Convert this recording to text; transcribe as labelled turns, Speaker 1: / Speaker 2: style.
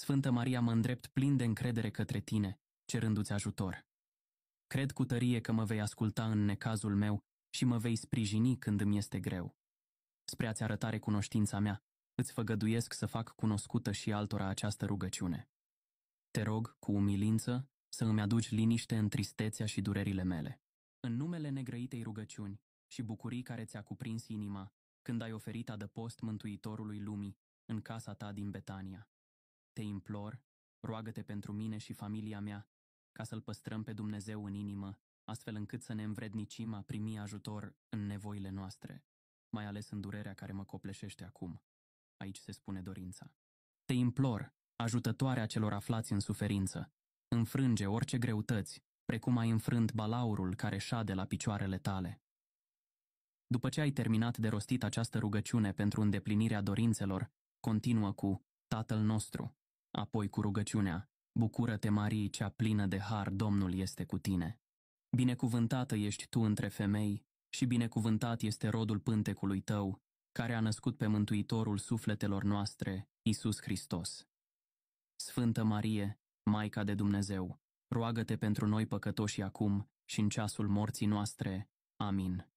Speaker 1: Sfântă Maria, mă îndrept plin de încredere către tine, cerându-ți ajutor. Cred cu tărie că mă vei asculta în necazul meu și mă vei sprijini când îmi este greu. Spre a-ți arăta recunoștința mea, îți făgăduiesc să fac cunoscută și altora această rugăciune. Te rog, cu umilință, să îmi aduci liniște în tristețea și durerile mele. În numele negrăitei rugăciuni și bucurii care ți-a cuprins inima, când ai oferit adăpost Mântuitorului Lumii în casa ta din Betania te implor, roagă-te pentru mine și familia mea, ca să-L păstrăm pe Dumnezeu în inimă, astfel încât să ne învrednicim a primi ajutor în nevoile noastre, mai ales în durerea care mă copleșește acum. Aici se spune dorința. Te implor, ajutătoarea celor aflați în suferință, înfrânge orice greutăți, precum ai înfrânt balaurul care șade la picioarele tale. După ce ai terminat de rostit această rugăciune pentru îndeplinirea dorințelor, continuă cu Tatăl nostru, Apoi cu rugăciunea, Bucură-te, Marie, cea plină de har, Domnul este cu tine. Binecuvântată ești tu între femei și binecuvântat este rodul pântecului tău, care a născut pe Mântuitorul sufletelor noastre, Isus Hristos. Sfântă Marie, Maica de Dumnezeu, roagă-te pentru noi păcătoși acum și în ceasul morții noastre. Amin.